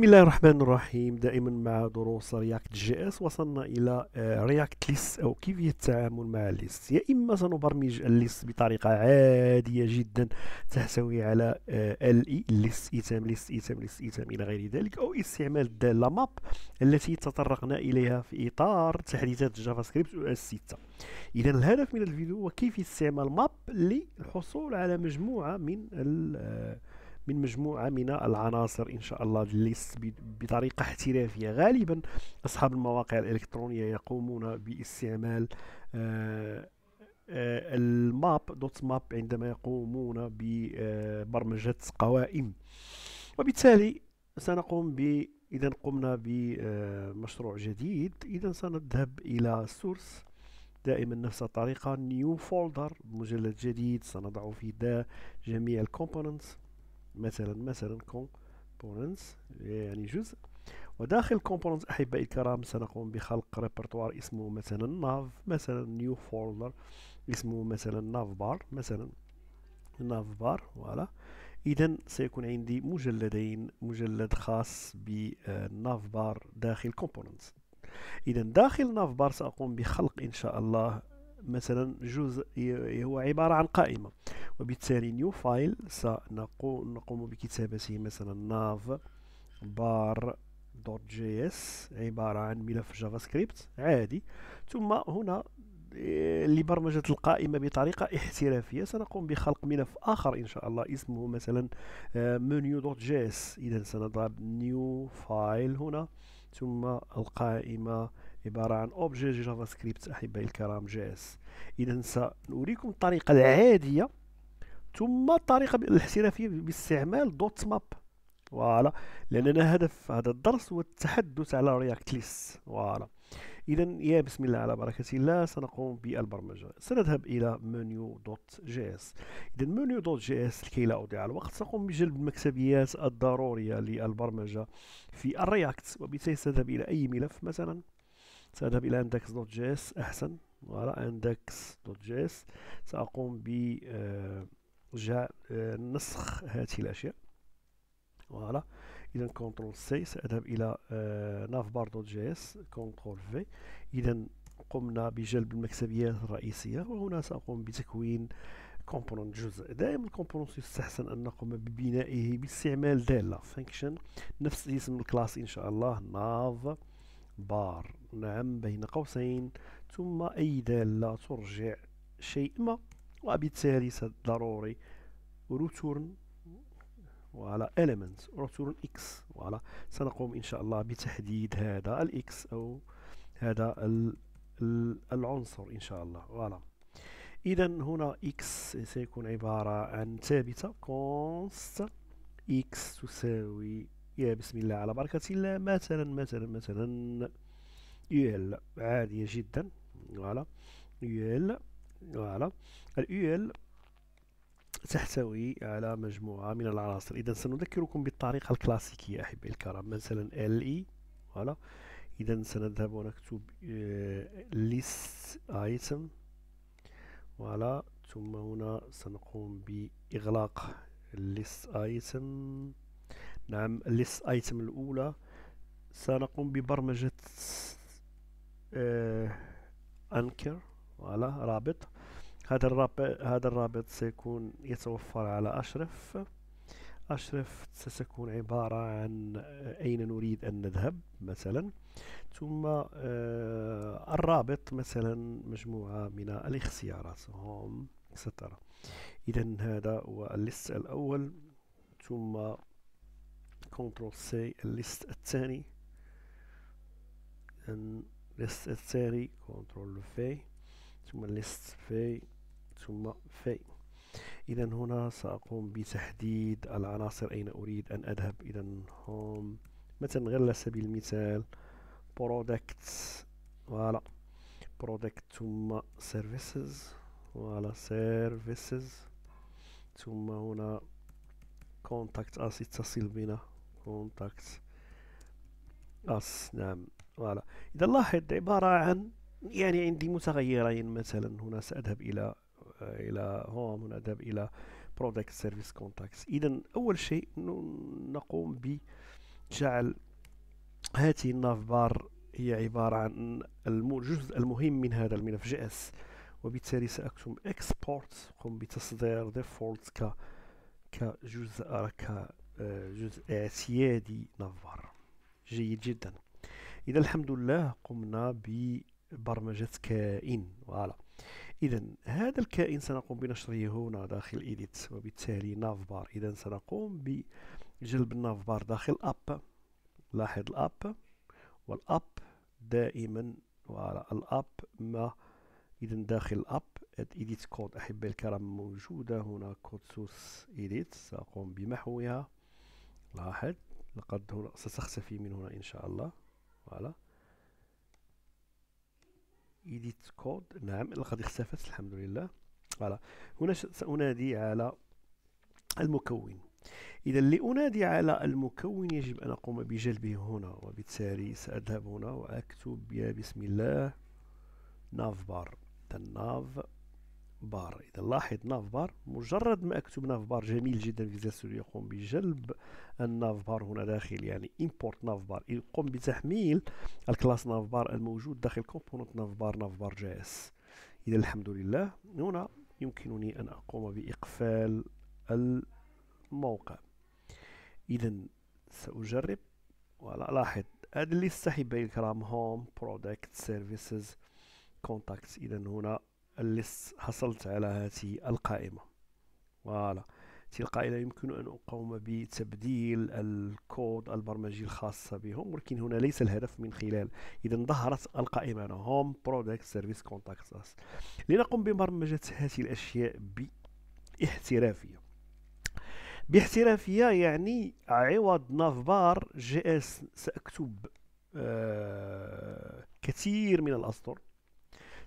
بسم الله الرحمن الرحيم دائما مع دروس رياكت جي اس وصلنا الى رياكت آه، ليست او كيفيه التعامل مع الليست يا اما سنبرمج الليست بطريقه عاديه جدا تحتوي على ال اي ليست ايتام ليست ايتام ليست ايتام الى غير ذلك او استعمال الداله ماب التي تطرقنا اليها في اطار تحديثات جافا سكريبت او اس 6 اذا الهدف من الفيديو هو كيف استعمال ماب للحصول على مجموعه من من مجموعه من العناصر ان شاء الله الليست بطريقه احترافيه غالبا اصحاب المواقع الالكترونيه يقومون باستعمال آه، آه، الماب دوت ماب عندما يقومون ببرمجه قوائم وبالتالي سنقوم ب اذا قمنا بمشروع جديد اذا سنذهب الى سورس دائما نفس الطريقه نيو فولدر مجلد جديد سنضع فيه دا جميع الكومبوننتس مثلا مثلا components يعني جزء وداخل components أحبائي الكرام سنقوم بخلق ريبرتوار اسمه مثلا nav مثلا new folder اسمه مثلا ناف بار مثلا ناف بار فوالا إذا سيكون عندي مجلدين مجلد خاص بالناف آه، بار داخل components إذا داخل ناف بار سأقوم بخلق إن شاء الله مثلا جزء هو عبارة عن قائمة وبالتالي نيو فايل سنقوم بكتابته مثلا nav bar دوت جي اس عبارة عن ملف جافا سكريبت عادي ثم هنا آه، لبرمجة القائمة بطريقة احترافية سنقوم بخلق ملف آخر إن شاء الله اسمه مثلا منيو دوت جي اس إذا سنضرب نيو فايل هنا ثم القائمة عبارة عن اوبجي جافا سكريبت احبائي الكرام جي اس اذا سنريكم الطريقة العادية ثم الطريقة الاحترافية باستعمال دوت ماب فوالا لاننا هدف هذا الدرس هو التحدث على رياكت ليست فوالا اذا يا بسم الله على بركه الله سنقوم بالبرمجه سنذهب الى منيو دوت جي اس اذا منيو دوت جي اس لكي لا اضيع الوقت سنقوم بجلب المكتبيات الضروريه للبرمجه في الرياكت وبالتالي سنذهب الى اي ملف مثلا سأذهب إلى اندكس دوت أحسن وراء اندكس دوت سأقوم ب آه، نسخ هذه الأشياء فوالا اذا كنترول سي ساذهب الى آه، ناف بار دوت جي اس كنترول في اذا قمنا بجلب المكسبيات الرئيسيه وهنا ساقوم بتكوين كومبوننت جزء دائما الكومبوننت يستحسن ان نقوم ببنائه باستعمال داله فانكشن نفس اسم الكلاس ان شاء الله ناف بار نعم بين قوسين ثم أي دالة ترجع شيء ما وبالتالي ضروري ريتورن وعلى element ريتورن x وعلى سنقوم إن شاء الله بتحديد هذا الإكس أو هذا العنصر إن شاء الله فوالا إذا هنا x سيكون عبارة عن ثابتة const x تساوي يا بسم الله على بركة الله مثلا مثلا مثلا ال عادية جدا فوالا ال فوالا ال تحتوي على مجموعة من العناصر إذا سنذكركم بالطريقة الكلاسيكية أحبائي الكرام مثلا ال اي e. فوالا إذا سنذهب ونكتب آه، list item فوالا ثم هنا سنقوم بإغلاق list item نعم الليست ايتم الاولى سنقوم ببرمجة انكر آه، فوالا رابط هذا الرابط هذا الرابط سيكون يتوفر على اشرف اشرف ستكون عبارة عن آه، اين نريد ان نذهب مثلا ثم آه، الرابط مثلا مجموعة من الاختيارات هوم سترى اذا هذا هو الليست الاول ثم كنترول سي الليست الثاني الليست الثاني كنترول في ثم الليست في ثم في إذا هنا سأقوم بتحديد العناصر أين أريد أن أذهب إذا هم مثلا غير على سبيل المثال برودكت فوالا برودكت ثم سيرفيسز فوالا سيرفيسز ثم هنا كونتاكت اس يتصل بنا كونتاكت اس نعم فوالا إذا لاحظ عبارة عن يعني عندي متغيرين مثلا هنا سأذهب إلى إلى هوم اذهب إلى برودكت سيرفيس كونتاكت إذا أول شيء نقوم بجعل هذه الناف بار هي عبارة عن الجزء المهم من هذا الملف جي اس وبالتالي سأكتب اكسبورت قم بتصدير ديفولت ك كجزء ك جزء سيادي نظر جيد جدا اذا الحمد لله قمنا ببرمجه كائن فوالا اذا هذا الكائن سنقوم بنشره هنا داخل ايديت وبالتالي نافبار اذا سنقوم بجلب النافبار داخل اب لاحظ الاب والاب دائما فوالا الاب ما اذا داخل الاب ايديت كود احبائي الكرام موجوده هنا كود سورس ايديت ساقوم بمحوها لاحظ لقد هنا ستختفي من هنا إن شاء الله فوالا إيديت كود نعم لقد اختفت الحمد لله فوالا هنا سأنادي على المكون إذا لأنادي على المكون يجب أن أقوم بجلبه هنا وبالتالي سأذهب هنا وأكتب يا بسم الله نافبار الناف بار اذا لاحظ ناف بار مجرد ما اكتب ناف بار جميل جدا ستوديو يقوم بجلب الناف بار هنا داخل يعني امبورت ناف بار يقوم بتحميل الكلاس ناف بار الموجود داخل كومبوننت بار ناف بار جي اس اذا الحمد لله هنا يمكنني ان اقوم باقفال الموقع اذا ساجرب ولاحظ هذه الليسته بين الكرام هوم برودكت سيرفيسز كونتاكتس اذا هنا اللي حصلت على هذه القائمة فوالا تلقائيا يمكن أن أقوم بتبديل الكود البرمجي الخاص بهم ولكن هنا ليس الهدف من خلال إذا ظهرت القائمة هنا هوم برودكت سيرفيس كونتاكت أس ببرمجة هذه الأشياء باحترافية باحترافية يعني عوض بار جي اس سأكتب آه كثير من الأسطر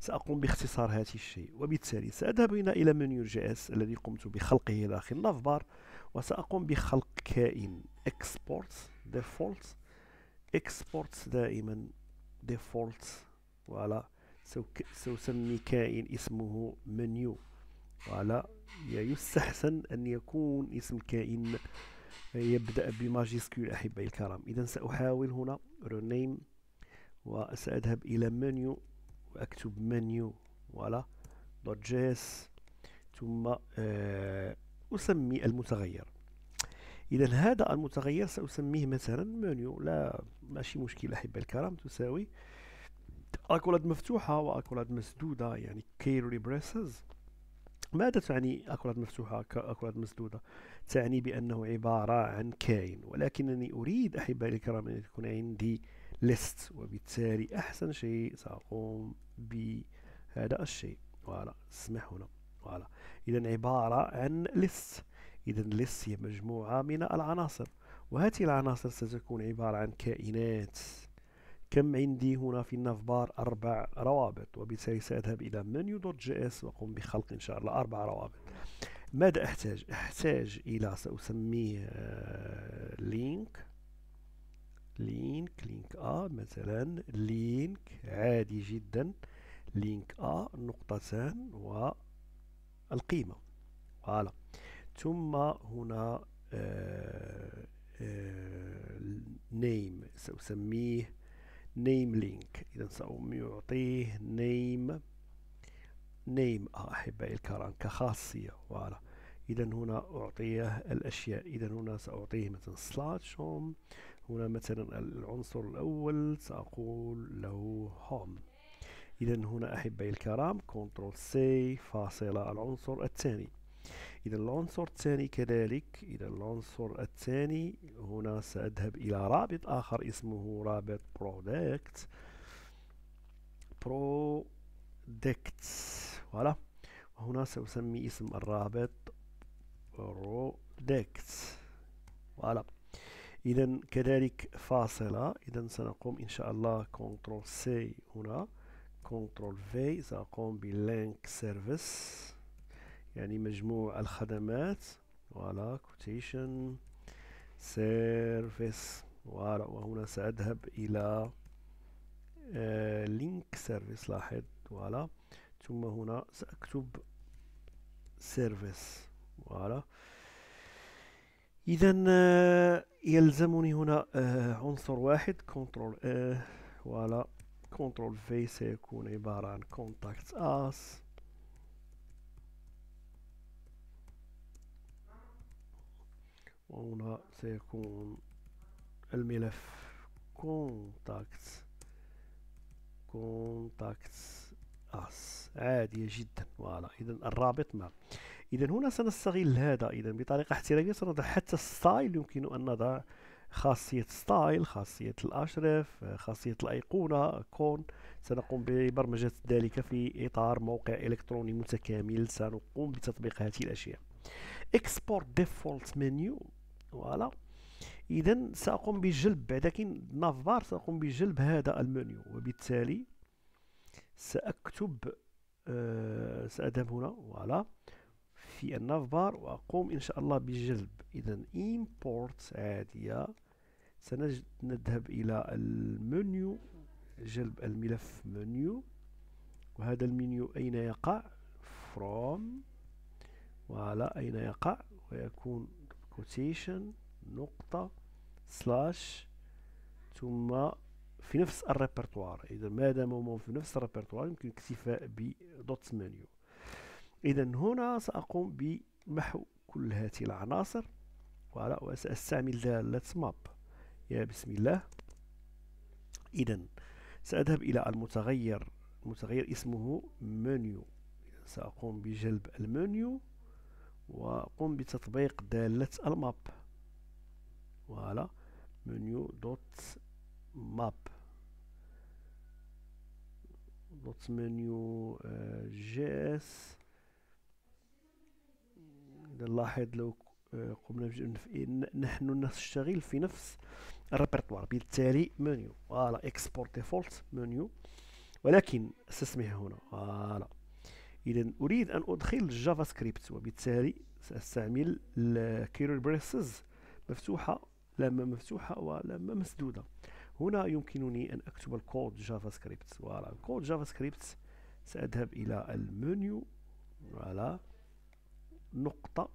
سأقوم باختصار هذا الشيء وبالتالي سأذهب هنا إلى منيو جي اس الذي قمت بخلقه داخل نافبار وسأقوم بخلق كائن export default export دائما default وعلى سأسمي كائن اسمه منيو وعلى يستحسن أن يكون اسم كائن يبدأ بماجيسكول أحبائي الكرام إذا سأحاول هنا rename وسأذهب إلى منيو واكتب منيو فوالا دوت جي اس ثم آه اسمي المتغير اذا هذا المتغير ساسميه مثلا منيو لا ماشي مشكل احباء الكرام تساوي اكولاد مفتوحه واكولاد مسدوده يعني كيري بريسز ماذا تعني اكولاد مفتوحة كأكراد مسدودة؟ تعني بأنه عبارة عن كائن ولكنني أريد أحبائي الكرام أن تكون عندي ليست وبالتالي أحسن شيء سأقوم بهذا الشيء فوالا اسمح هنا فوالا إذا عبارة عن ليست إذا ليست هي مجموعة من العناصر وهذه العناصر ستكون عبارة عن كائنات كم عندي هنا في النافبار أربع روابط وبالتالي سأذهب إلى منيو دوت جي اس وأقوم بخلق إن شاء الله أربع روابط ماذا أحتاج؟ أحتاج إلى سأسميه آه، لينك لينك لينك ا مثلا لينك عادي جدا لينك ا نقطتان والقيمه فوالا ثم هنا آه آه نيم سأسميه نيم لينك إذا سأعطيه نيم نيم أحبائي الكرام كخاصية فوالا إذا هنا أعطيه الأشياء إذا هنا سأعطيه مثلا سلاش هوم هنا مثلا العنصر الأول سأقول له هوم إذا هنا أحبائي الكرام كنترول سي فاصلة العنصر الثاني إذا العنصر الثاني كذلك إذا العنصر الثاني هنا سأذهب إلى رابط آخر اسمه رابط برودكت برودكت فوالا وهنا سأسمي اسم الرابط برودكت فوالا إذا كذلك فاصلة إذا سنقوم إن شاء الله كنترول سي هنا كنترول في ساقوم بلينك سيرفيس يعني مجموع الخدمات فوالا كوتيشن سيرفيس فوالا وهنا سأذهب إلى آه، لينك سيرفيس لاحظ فوالا ثم هنا سأكتب سيرفيس فوالا اذا آه، يلزمني هنا آه، عنصر واحد كنترول اه ولا كنترول في سيكون عبارة عن كونتاكت اس وهنا سيكون الملف كونتاكت كونتاكت اس آه، عادية جدا فوالا اذا الرابط ما اذا هنا سنستغل هذا اذا بطريقة احترافية سنضع حتى ستايل يمكن ان نضع خاصية ستايل خاصية الأشرف آه، خاصية الأيقونة كون سنقوم ببرمجة ذلك في إطار موقع إلكتروني متكامل سنقوم بتطبيق هذه الأشياء اكسبورت ديفولت منيو فوالا إذا سأقوم بجلب بعد كي نافبار سأقوم بجلب هذا المنيو وبالتالي سأكتب آه، سأذهب هنا فوالا في النافبار وأقوم إن شاء الله بجلب إذا import عادية سنذهب إلى المنيو جلب الملف منيو وهذا المنيو أين يقع from وعلى أين يقع ويكون quotation نقطة سلاش ثم في نفس الريبرتوار اذا ما دام هما في نفس الريبرتوار يمكن الاكتفاء بدوت مانيو اذا هنا ساقوم بمحو كل هذه العناصر وساستعمل داله ماب يا بسم الله اذا ساذهب الى المتغير المتغير اسمه منيو ساقوم بجلب المنيو واقوم بتطبيق داله الماب فوالا منيو دوت ماب لوت منيو جي اس اذا نلاحظ لو uh, قمنا إيه، نحن نشتغل في نفس الريبرتوار بالتالي منيو فوالا اكسبورت ديفولت منيو ولكن استسمح هنا فوالا اذا اريد ان ادخل جافا سكريبت وبالتالي ساستعمل الكيرل بريسز مفتوحه لما مفتوحه ولما مسدوده هنا يمكنني أن أكتب الكود جافا سكريبت فوالا الكود جافا سكريبت سأذهب إلى المنيو على نقطة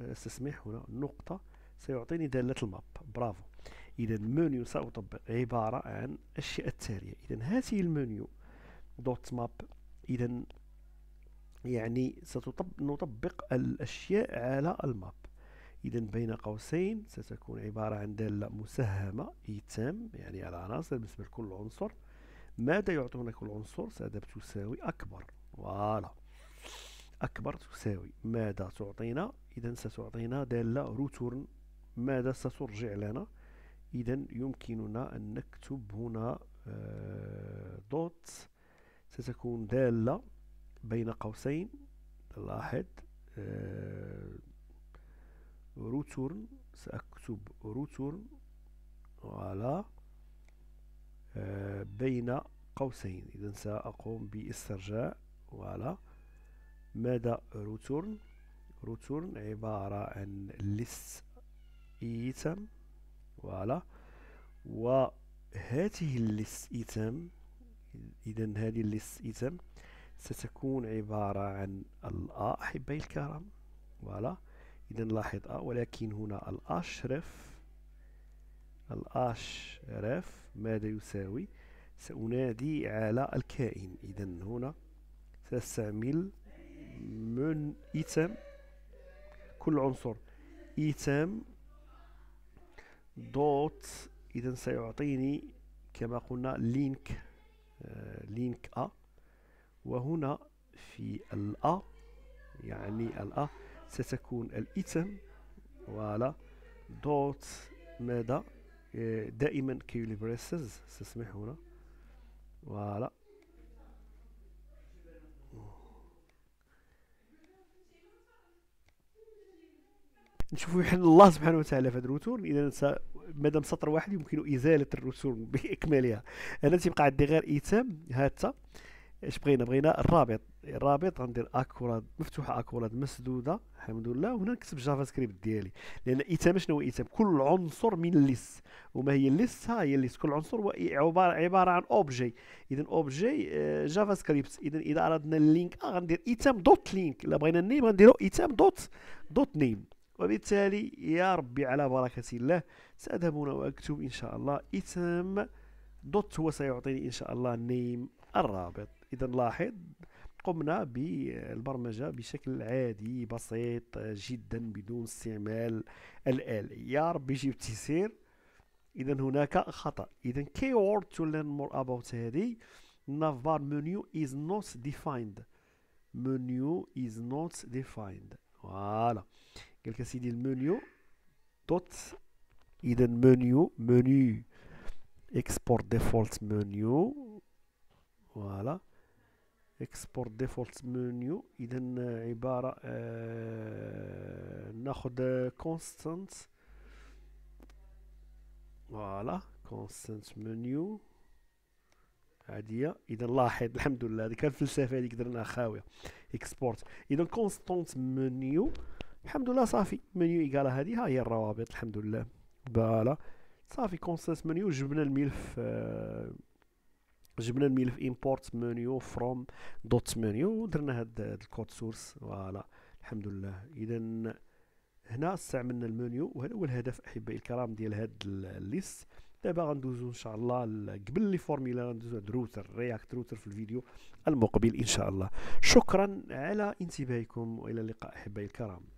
استسمح هنا نقطة سيعطيني دالة الماب برافو إذا المنيو سأطبق عبارة عن الأشياء التالية إذا هذه المنيو دوت ماب إذا يعني ستطبق نطبق الأشياء على الماب إذا بين قوسين ستكون عبارة عن دالة مسهمة إيتام يعني على عناصر بالنسبة لكل عنصر ماذا يعطونا كل عنصر سادة تساوي أكبر فوالا أكبر تساوي ماذا تعطينا إذا ستعطينا دالة روتورن ماذا سترجع لنا إذا يمكننا أن نكتب هنا آه، دوت ستكون دالة بين قوسين لاحظ return سأكتب return على آه، بين قوسين إذا سأقوم باسترجاع على ماذا return return عبارة عن list item وعلى وهذه الليست ايتم اذا هذه الليست ايتم ستكون عبارة عن الأحبة احبائي الكرام فوالا إذا لاحظ أ آه، ولكن هنا الأشرف الأشرف ماذا يساوي سأنادي على الكائن إذا هنا سأستعمل من إيتام كل عنصر إيتام دوت إذا سيعطيني كما قلنا لينك آه، لينك أ وهنا في الأ يعني الأ ستكون الإثم فوالا دوت ماذا إيه، دائما كيوليبريسز سسمح هنا فوالا نشوفوا يحل الله سبحانه وتعالى في هذا الروتور اذا مادام سطر واحد يمكن ازاله الروتور باكملها انا تيبقى عندي غير ايتام هاته اش بغينا بغينا الرابط الرابط غندير اكوراد مفتوحه اكوراد مسدوده الحمد لله وهنا نكتب جافا سكريبت ديالي لان ايتام شنو هو ايتام كل عنصر من ليس وما هي ليس ها هي ليس كل عنصر هو عباره عباره عن اوبجي اذا اوبجي آه، جافا سكريبت اذا اذا اردنا اللينك آه، غندير ايتام دوت لينك الا بغينا النيم غنديرو ايتام دوت دوت نيم وبالتالي يا ربي على بركه الله ساذهب هنا واكتب ان شاء الله ايتام دوت هو سيعطيني ان شاء الله نيم الرابط اذا لاحظ قمنا بالبرمجة بشكل عادي بسيط جدا بدون استعمال الآلي يا رب يجيب تيسير إذا هناك خطأ إذا keyword to learn more about هذه navbar menu is not defined menu is not defined فوالا قالك سيدي المنيو دوت إذا منيو منيو اكسبورت ديفولت منيو فوالا اكسبورت ديفولت منيو اذا عباره آه ناخذ كونستانت آه، فوالا كونستانت منيو عاديه اذا لاحظ الحمد لله هذيك الفلسفه هذيك درناها خاويه اكسبورت اذا كونستانت منيو الحمد لله صافي منيو ايكالا هذه ها هي الروابط الحمد لله فوالا صافي كونستانت منيو جبنا الملف آه جبنا الملف امبورت منيو فروم دوت منيو ودرنا هاد الكود سورس فوالا الحمد لله اذا هنا استعملنا المنيو وهذا هو الهدف احبائي الكرام ديال هاد الليست دابا غندوزو ان شاء الله قبل لي فورميلا غندوزو هاد روتر رياكت روتر في الفيديو المقبل ان شاء الله شكرا على انتباهكم والى اللقاء احبائي الكرام